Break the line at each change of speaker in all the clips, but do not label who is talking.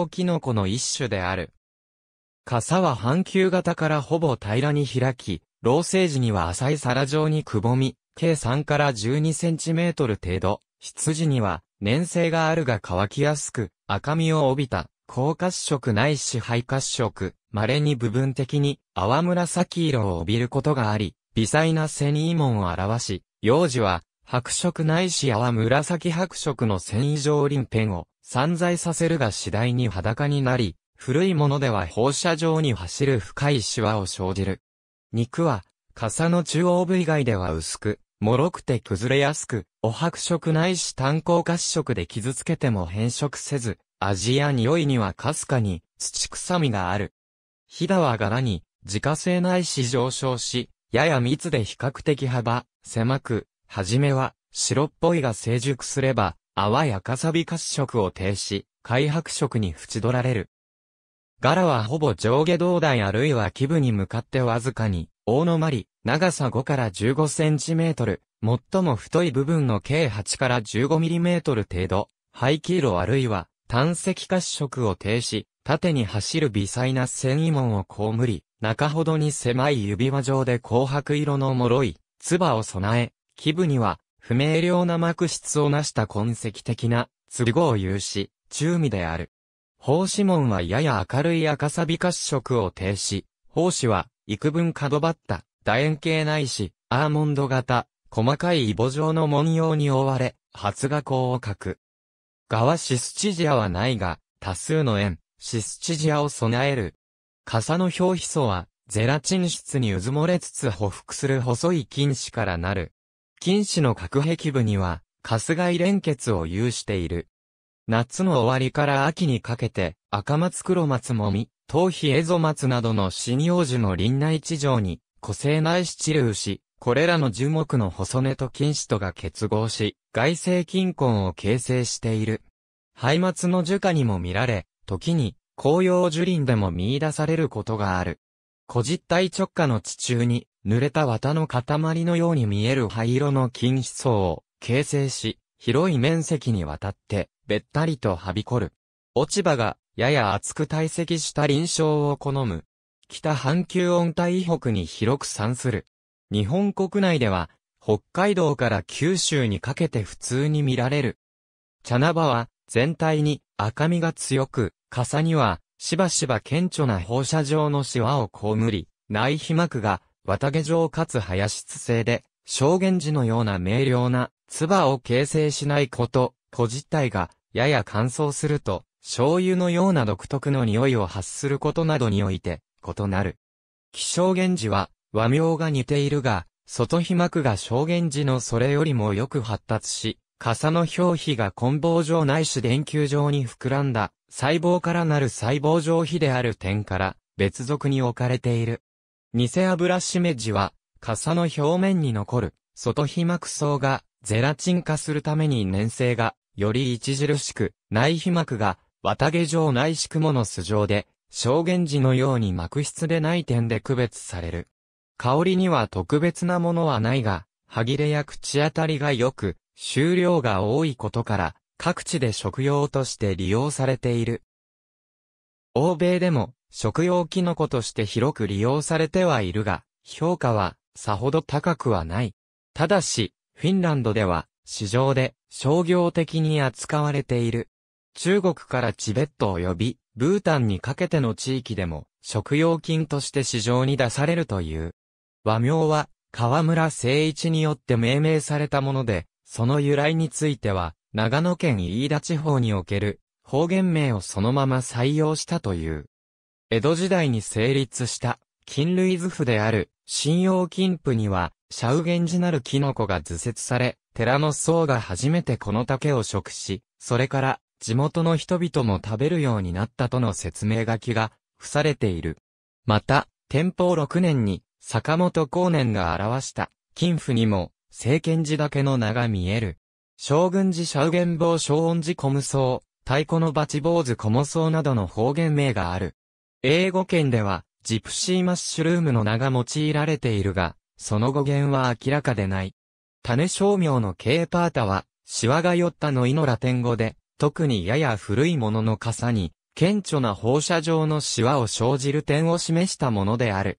小キノコの一種である。傘は半球型からほぼ平らに開き、老成時には浅い皿状にくぼみ、計3から12センチメートル程度、羊には粘性があるが乾きやすく、赤みを帯びた、高褐色ないし灰褐色、稀に部分的に泡紫色を帯びることがあり、微細な繊維紋を表し、幼児は白色ないし泡紫白色の繊維状ペンを散在させるが次第に裸になり、古いものでは放射状に走る深いシワを生じる。肉は、傘の中央部以外では薄く、脆くて崩れやすく、お白色ないし炭鉱褐色で傷つけても変色せず、味や匂いにはかすかに土臭みがある。ヒダは柄に自家製ないし上昇し、やや密で比較的幅、狭く、はじめは白っぽいが成熟すれば泡やかさび褐色を停止、開白色に縁取られる。柄はほぼ上下胴体あるいは基部に向かってわずかに、大のまり、長さ5から15センチメートル、最も太い部分の計8から15ミリメートル程度、灰黄色あるいは単赤褐色を停止、縦に走る微細な繊維紋をこむり、中ほどに狭い指輪状で紅白色の脆い、唾を備え、基部には不明瞭な幕室を成した痕跡的な、都合を有し、中身である。法師門はやや明るい赤サビ褐色を呈し、法師は、幾分角張った、楕円形ないし、アーモンド型、細かいイボ状の文様に覆われ、発画光を書く。画はシスチジアはないが、多数の円、シスチジアを備える。傘の表皮層は、ゼラチン質に渦漏もれつつ匍匐する細い菌糸からなる。近市の隔壁部には、カスガイ連結を有している。夏の終わりから秋にかけて、赤松黒松もみ、頭皮エゾ松などの針葉樹の林内地上に、個性内支地流し、これらの樹木の細根と菌糸とが結合し、外生菌根を形成している。ハイマツの樹下にも見られ、時に、紅葉樹林でも見出されることがある。古実体直下の地中に、濡れた綿の塊のように見える灰色の菌糸層を形成し、広い面積にわたって、べったりとはびこる。落ち葉が、やや厚く堆積した臨床を好む。北半球温帯以北に広く散する。日本国内では、北海道から九州にかけて普通に見られる。茶ナバは、全体に赤みが強く、傘には、しばしば顕著な放射状のシワをこむり、内皮膜が綿毛状かつ林筒性で、証言時のような明瞭な、唾を形成しないこと、子実体が、やや乾燥すると、醤油のような独特の匂いを発することなどにおいて、異なる。気象源氏は、和名が似ているが、外皮膜が証言時のそれよりもよく発達し、傘の表皮が梱包状ないし電球状に膨らんだ、細胞からなる細胞状皮である点から、別属に置かれている。偽油しめじは、傘の表面に残る、外皮膜層が、ゼラチン化するために粘性が、より著しく、内皮膜が、綿毛状内視もの素状で、証言時のように膜質でない点で区別される。香りには特別なものはないが、歯切れや口当たりが良く、収量が多いことから、各地で食用として利用されている。欧米でも、食用キノコとして広く利用されてはいるが、評価はさほど高くはない。ただし、フィンランドでは市場で商業的に扱われている。中国からチベット及びブータンにかけての地域でも食用菌として市場に出されるという。和名は河村誠一によって命名されたもので、その由来については長野県飯田地方における方言名をそのまま採用したという。江戸時代に成立した菌類図譜である信用金譜には、シャウゲンジなるキノコが図説され、寺の僧が初めてこの竹を食し、それから地元の人々も食べるようになったとの説明書きが付されている。また、天保6年に坂本光年が表した金譜にも、聖剣寺だけの名が見える。将軍寺シャウゲン坊小恩寺コム僧、太鼓のバチ坊主コモ僧などの方言名がある。英語圏では、ジプシーマッシュルームの名が用いられているが、その語源は明らかでない。種商名のケーパータは、シワが寄ったのイのラテン語で、特にやや古いものの傘に、顕著な放射状のシワを生じる点を示したものである。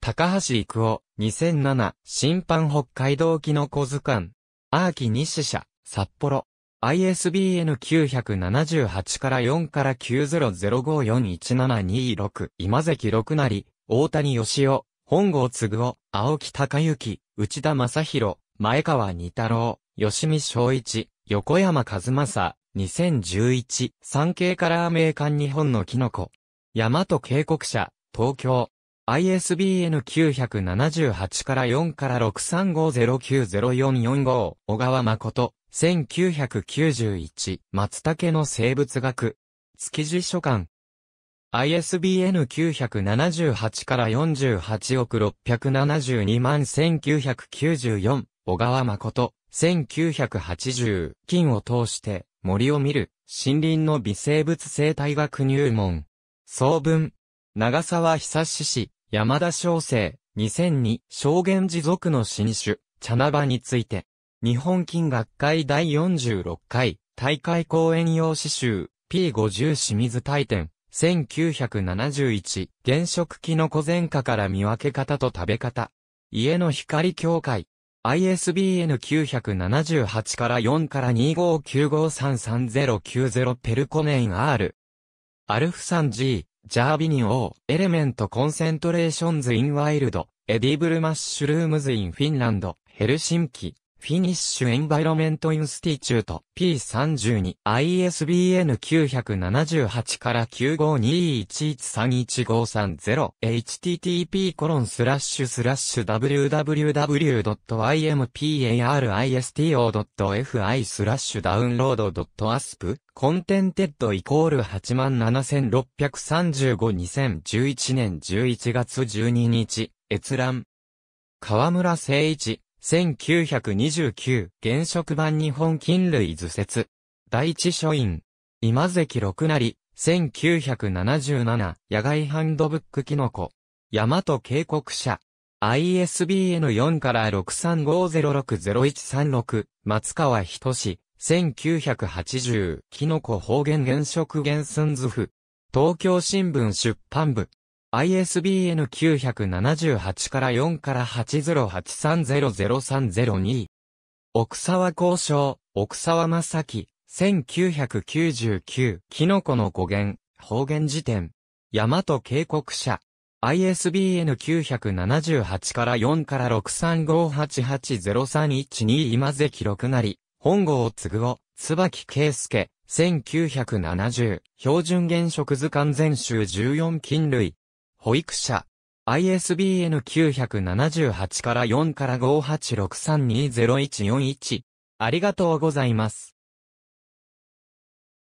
高橋育夫、2007、審判北海道記の小図鑑、アーキ西社、札幌。ISBN 978から4から9005417226今関六成、大谷義雄、本郷継夫、青木隆之、内田正宏、前川二太郎、吉見昭一、横山和正、2011、産経カラー名館日本のキノコ。大和警告者、東京。ISBN 978から4から6350904445、小川誠、1991松茸の生物学築地書館 ISBN 978から48億672万1994小川誠1980金を通して森を見る森林の微生物生態学入門総文長沢久志氏山田小生2002証言持続の新種茶ナバについて日本金学会第46回大会講演用詩集 P50 清水大典1971原色キノコ前科から見分け方と食べ方家の光協会 ISBN 978から4から259533090ペルコネイン R アルフサン G ジャービニオー、エレメントコンセントレーションズインワイルド、エディブルマッシュルームズインフィンランド、ヘルシンキ、フィニッシュエンバイロメントインスティチュート P32 ISBN 978から9521131530 http コロンスラッシュスラッシュ www.imparisto.fi スラッシュダウンロード .asp コンテンテッドイコール876352011年11月12日閲覧河村誠一1929現職版日本菌類図説。第一書院。今関六成、1977野外ハンドブックキノコ。大和警告者。ISBN 4から6 3 5 0 6 0 1 3 6松川仁志。1980キノコ方言原色原寸図譜。東京新聞出版部。ISBN 978から4から808300302。奥沢交渉、奥沢正樹、1999、キノコの語源、方言辞典。大和警告者。ISBN 978から4から63588031 2今記録なり、本郷継夫、椿圭介、1970、標準原色図鑑全集14菌類。保育者、ISBN 978から4から586320141。ありがとうございます。